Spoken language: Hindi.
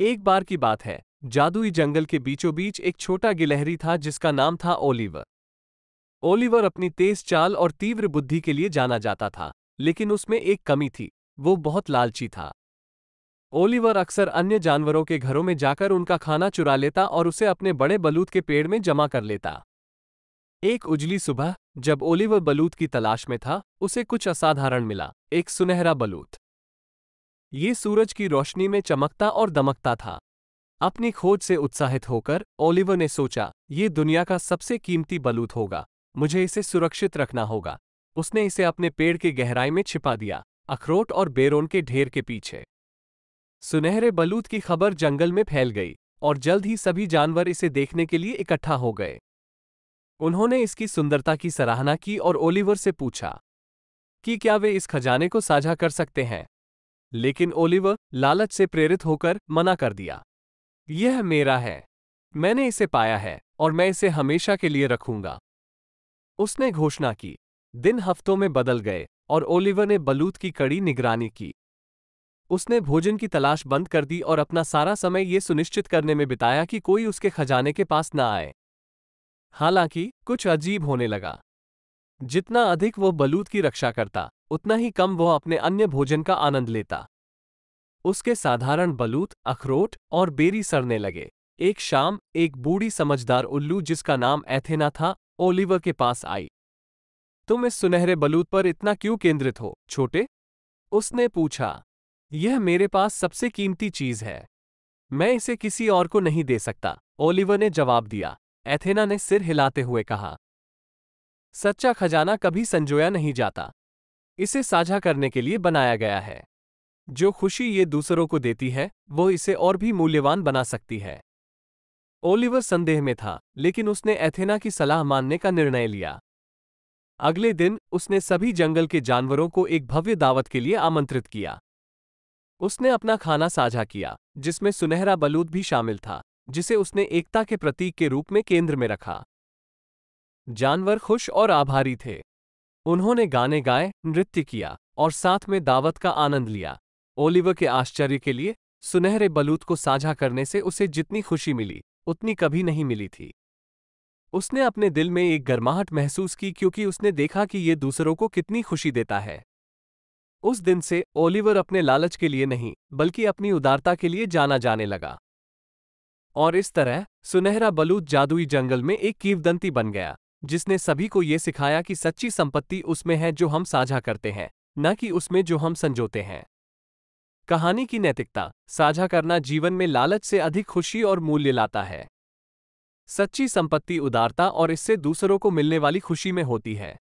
एक बार की बात है जादुई जंगल के बीचों बीच एक छोटा गिलहरी था जिसका नाम था ओलिवर ओलिवर अपनी तेज चाल और तीव्र बुद्धि के लिए जाना जाता था लेकिन उसमें एक कमी थी वो बहुत लालची था ओलिवर अक्सर अन्य जानवरों के घरों में जाकर उनका खाना चुरा लेता और उसे अपने बड़े बलूत के पेड़ में जमा कर लेता एक उजली सुबह जब ओलिवर बलूत की तलाश में था उसे कुछ असाधारण मिला एक सुनहरा बलूत ये सूरज की रोशनी में चमकता और दमकता था अपनी खोज से उत्साहित होकर ओलिवर ने सोचा ये दुनिया का सबसे कीमती बलूत होगा मुझे इसे सुरक्षित रखना होगा उसने इसे अपने पेड़ की गहराई में छिपा दिया अखरोट और बेरोन के ढेर के पीछे सुनहरे बलूत की खबर जंगल में फैल गई और जल्द ही सभी जानवर इसे देखने के लिए इकट्ठा हो गए उन्होंने इसकी सुंदरता की सराहना की और ओलिवर से पूछा कि क्या वे इस खजाने को साझा कर सकते हैं लेकिन ओलिवर लालच से प्रेरित होकर मना कर दिया यह मेरा है मैंने इसे पाया है और मैं इसे हमेशा के लिए रखूंगा उसने घोषणा की दिन हफ्तों में बदल गए और ओलिवर ने बलूत की कड़ी निगरानी की उसने भोजन की तलाश बंद कर दी और अपना सारा समय ये सुनिश्चित करने में बिताया कि कोई उसके खजाने के पास ना आए हालांकि कुछ अजीब होने लगा जितना अधिक वो बलूत की रक्षा करता उतना ही कम वह अपने अन्य भोजन का आनंद लेता उसके साधारण बलूत अखरोट और बेरी सड़ने लगे एक शाम एक बूढ़ी समझदार उल्लू जिसका नाम एथेना था ओलिवर के पास आई तुम इस सुनहरे बलूत पर इतना क्यों केंद्रित हो छोटे उसने पूछा यह मेरे पास सबसे कीमती चीज है मैं इसे किसी और को नहीं दे सकता ओलिवर ने जवाब दिया एथेना ने सिर हिलाते हुए कहा सच्चा खजाना कभी संजोया नहीं जाता इसे साझा करने के लिए बनाया गया है जो खुशी ये दूसरों को देती है वो इसे और भी मूल्यवान बना सकती है ओलिवर संदेह में था लेकिन उसने एथेना की सलाह मानने का निर्णय लिया अगले दिन उसने सभी जंगल के जानवरों को एक भव्य दावत के लिए आमंत्रित किया उसने अपना खाना साझा किया जिसमें सुनहरा बलूद भी शामिल था जिसे उसने एकता के प्रतीक के रूप में केंद्र में रखा जानवर खुश और आभारी थे उन्होंने गाने गाए नृत्य किया और साथ में दावत का आनंद लिया ओलिवर के आश्चर्य के लिए सुनहरे बलूत को साझा करने से उसे जितनी खुशी मिली उतनी कभी नहीं मिली थी उसने अपने दिल में एक गर्माहट महसूस की क्योंकि उसने देखा कि ये दूसरों को कितनी खुशी देता है उस दिन से ओलिवर अपने लालच के लिए नहीं बल्कि अपनी उदारता के लिए जाना जाने लगा और इस तरह सुनहरा बलूत जादुई जंगल में एक कीवदंती बन गया जिसने सभी को ये सिखाया कि सच्ची संपत्ति उसमें है जो हम साझा करते हैं न कि उसमें जो हम संजोते हैं कहानी की नैतिकता साझा करना जीवन में लालच से अधिक खुशी और मूल्य लाता है सच्ची संपत्ति उदारता और इससे दूसरों को मिलने वाली खुशी में होती है